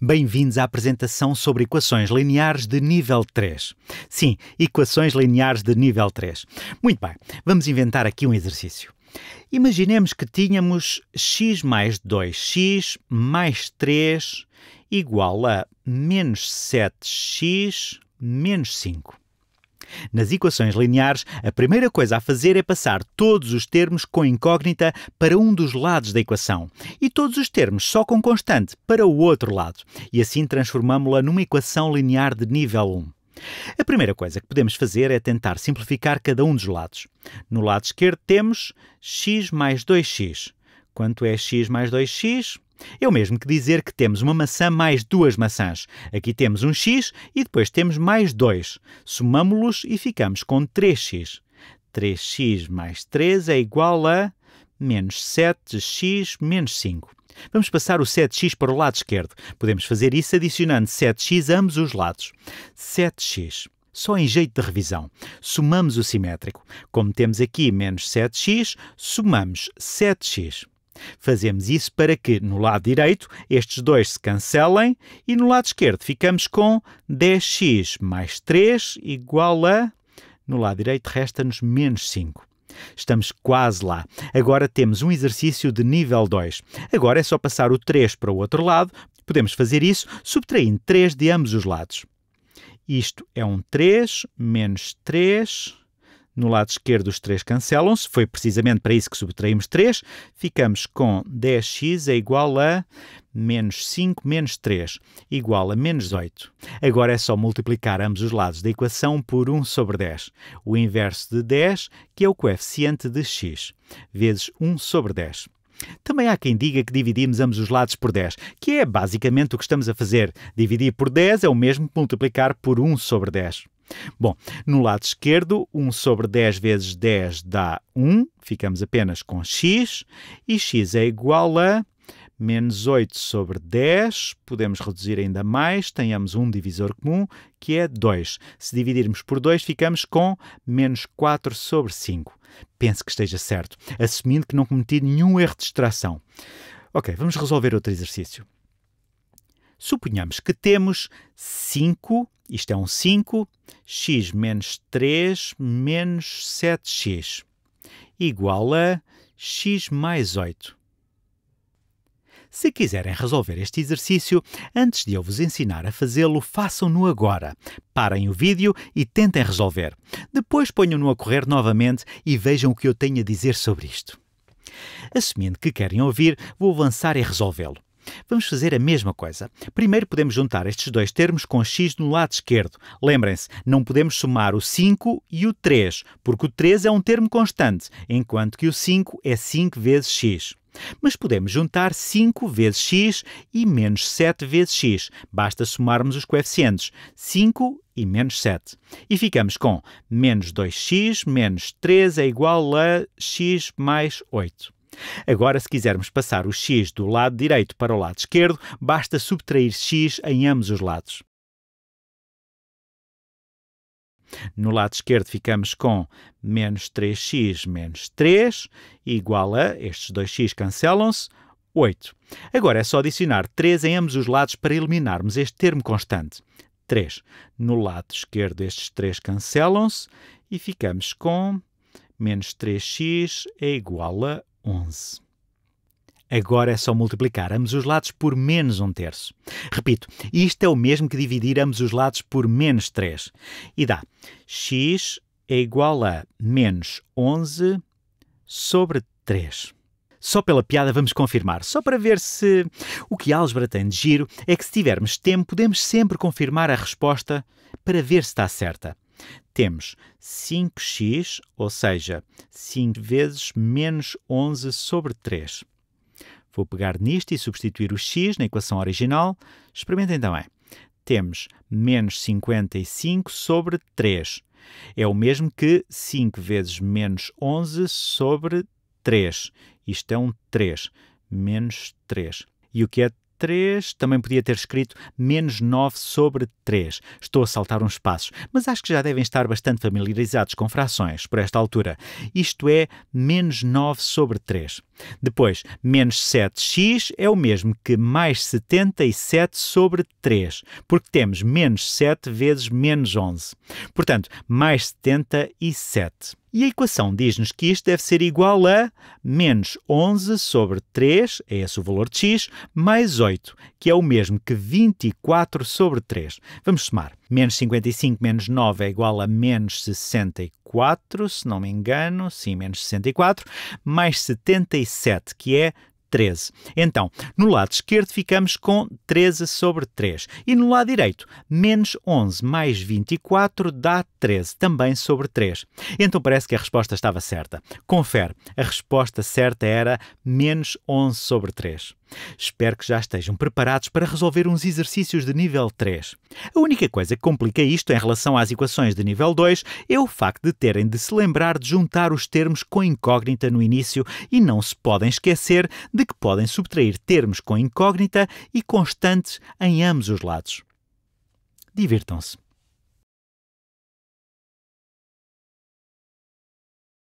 Bem-vindos à apresentação sobre equações lineares de nível 3. Sim, equações lineares de nível 3. Muito bem, vamos inventar aqui um exercício. Imaginemos que tínhamos x mais 2x mais 3 igual a menos 7x menos 5. Nas equações lineares, a primeira coisa a fazer é passar todos os termos com incógnita para um dos lados da equação e todos os termos só com constante para o outro lado, e assim transformamos-la numa equação linear de nível 1. A primeira coisa que podemos fazer é tentar simplificar cada um dos lados. No lado esquerdo temos x mais 2x. Quanto é x mais 2x? É o mesmo que dizer que temos uma maçã mais duas maçãs. Aqui temos um x e depois temos mais 2. Somamos-los e ficamos com 3x. 3x mais 3 é igual a menos 7x menos 5. Vamos passar o 7x para o lado esquerdo. Podemos fazer isso adicionando 7x a ambos os lados. 7x. Só em jeito de revisão, somamos o simétrico. Como temos aqui menos 7x, somamos 7x. Fazemos isso para que, no lado direito, estes dois se cancelem e no lado esquerdo ficamos com 10x mais 3 igual a. No lado direito resta-nos menos 5. Estamos quase lá. Agora temos um exercício de nível 2. Agora é só passar o 3 para o outro lado. Podemos fazer isso subtraindo 3 de ambos os lados. Isto é um 3 menos 3 no lado esquerdo, os 3 cancelam-se. Foi precisamente para isso que subtraímos 3. Ficamos com 10x é igual a menos 5 menos 3, igual a menos 8. Agora é só multiplicar ambos os lados da equação por 1 sobre 10, o inverso de 10, que é o coeficiente de x, vezes 1 sobre 10. Também há quem diga que dividimos ambos os lados por 10, que é basicamente o que estamos a fazer. Dividir por 10 é o mesmo que multiplicar por 1 sobre 10. Bom, no lado esquerdo, 1 sobre 10 vezes 10 dá 1, ficamos apenas com x, e x é igual a menos 8 sobre 10, podemos reduzir ainda mais, tenhamos um divisor comum, que é 2. Se dividirmos por 2, ficamos com menos 4 sobre 5. Penso que esteja certo, assumindo que não cometi nenhum erro de extração. Ok, vamos resolver outro exercício. Suponhamos que temos 5, isto é um 5, x menos 3 menos 7x, igual a x mais 8. Se quiserem resolver este exercício, antes de eu vos ensinar a fazê-lo, façam-no agora. Parem o vídeo e tentem resolver. Depois ponham-no a correr novamente e vejam o que eu tenho a dizer sobre isto. Assumindo que querem ouvir, vou avançar e resolvê-lo. Vamos fazer a mesma coisa. Primeiro podemos juntar estes dois termos com x no lado esquerdo. Lembrem-se, não podemos somar o 5 e o 3, porque o 3 é um termo constante, enquanto que o 5 é 5 vezes x. Mas podemos juntar 5 vezes x e menos 7 vezes x. Basta somarmos os coeficientes 5 e menos 7. E ficamos com menos 2x menos 3 é igual a x mais 8. Agora, se quisermos passar o x do lado direito para o lado esquerdo, basta subtrair x em ambos os lados. No lado esquerdo ficamos com menos 3x menos 3, igual a, estes dois x cancelam-se, 8. Agora é só adicionar 3 em ambos os lados para eliminarmos este termo constante. 3. No lado esquerdo estes 3 cancelam-se e ficamos com menos 3x é igual a 11. Agora é só multiplicar ambos os lados por menos um terço. Repito, isto é o mesmo que dividir ambos os lados por menos 3. E dá x é igual a menos 11 sobre 3. Só pela piada vamos confirmar, só para ver se. O que a álgebra tem de giro é que, se tivermos tempo, podemos sempre confirmar a resposta para ver se está certa. Temos 5x, ou seja, 5 vezes menos 11 sobre 3. Vou pegar nisto e substituir o x na equação original. Experimentem também. Então, Temos menos 55 sobre 3. É o mesmo que 5 vezes menos 11 sobre 3. Isto é um 3. Menos 3. E o que é 3, também podia ter escrito menos 9 sobre 3. Estou a saltar uns passos, mas acho que já devem estar bastante familiarizados com frações por esta altura. Isto é menos 9 sobre 3. Depois, menos 7x é o mesmo que mais 77 sobre 3, porque temos menos 7 vezes menos 11. Portanto, mais 77. E a equação diz-nos que isto deve ser igual a menos 11 sobre 3, é esse o valor de x, mais 8, que é o mesmo que 24 sobre 3. Vamos somar. Menos 55 menos 9 é igual a menos 64, se não me engano, sim, menos 64, mais 77, que é 13. Então, no lado esquerdo ficamos com 13 sobre 3. E no lado direito, menos 11 mais 24 dá 13, também sobre 3. Então parece que a resposta estava certa. Confere, a resposta certa era menos 11 sobre 3. Espero que já estejam preparados para resolver uns exercícios de nível 3. A única coisa que complica isto em relação às equações de nível 2 é o facto de terem de se lembrar de juntar os termos com incógnita no início e não se podem esquecer de que podem subtrair termos com incógnita e constantes em ambos os lados. Divirtam-se!